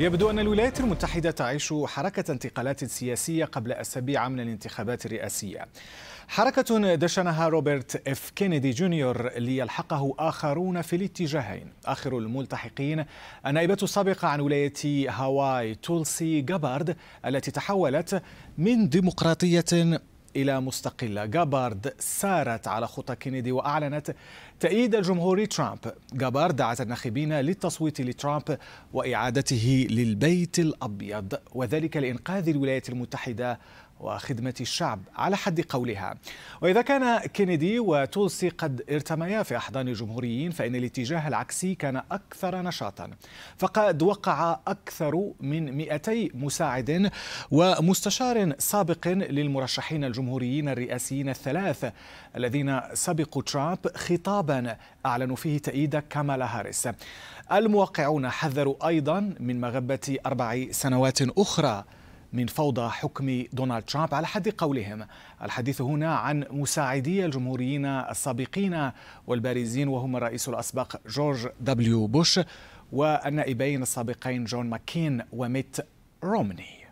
يبدو أن الولايات المتحدة تعيش حركة انتقالات سياسية قبل أسابيع من الانتخابات الرئاسية حركة دشنها روبرت اف كينيدي جونيور ليلحقه آخرون في الاتجاهين آخر الملتحقين النائبة السابقة عن ولاية هاواي تولسي جابارد التي تحولت من ديمقراطية إلى مستقلة جابارد سارت على خطى كينيدي وأعلنت تأييد الجمهوري ترامب جابارد دعت الناخبين للتصويت لترامب وإعادته للبيت الأبيض وذلك لإنقاذ الولايات المتحدة وخدمة الشعب على حد قولها وإذا كان كينيدي وتولسي قد ارتميا في أحضان الجمهوريين فإن الاتجاه العكسي كان أكثر نشاطا فقد وقع أكثر من 200 مساعد ومستشار سابق للمرشحين الجمهوريين الرئاسيين الثلاث الذين سبقوا ترامب خطابا أعلنوا فيه تأييد كامالا هاريس الموقعون حذروا أيضا من مغبة أربع سنوات أخرى من فوضى حكم دونالد ترامب على حد قولهم الحديث هنا عن مساعدي الجمهوريين السابقين والبارزين وهم الرئيس الأسبق جورج دبليو بوش والنائبين السابقين جون ماكين وميت رومني